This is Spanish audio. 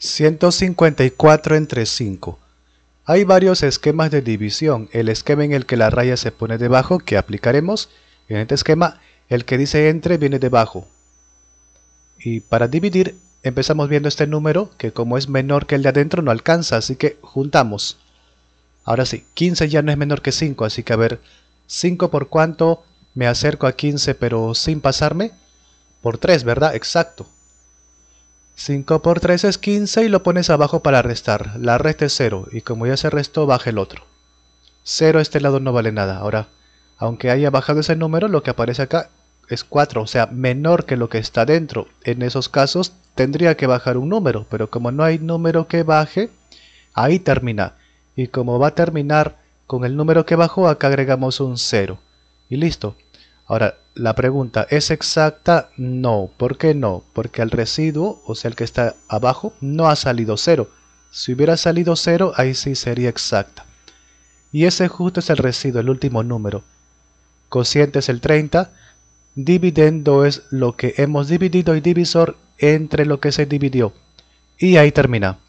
154 entre 5. Hay varios esquemas de división. El esquema en el que la raya se pone debajo, que aplicaremos. En este esquema, el que dice entre viene debajo. Y para dividir, empezamos viendo este número, que como es menor que el de adentro, no alcanza, así que juntamos. Ahora sí, 15 ya no es menor que 5, así que a ver, 5 por cuánto me acerco a 15 pero sin pasarme? Por 3, ¿verdad? Exacto. 5 por 3 es 15 y lo pones abajo para restar. La resta es 0 y como ya se restó, baja el otro. 0 este lado no vale nada. Ahora, aunque haya bajado ese número, lo que aparece acá es 4, o sea, menor que lo que está dentro. En esos casos tendría que bajar un número, pero como no hay número que baje, ahí termina. Y como va a terminar con el número que bajó, acá agregamos un 0. Y listo. Ahora, la pregunta, ¿es exacta? No. ¿Por qué no? Porque el residuo, o sea, el que está abajo, no ha salido cero. Si hubiera salido cero, ahí sí sería exacta. Y ese justo es el residuo, el último número. Cociente es el 30. Dividendo es lo que hemos dividido y divisor entre lo que se dividió. Y ahí termina.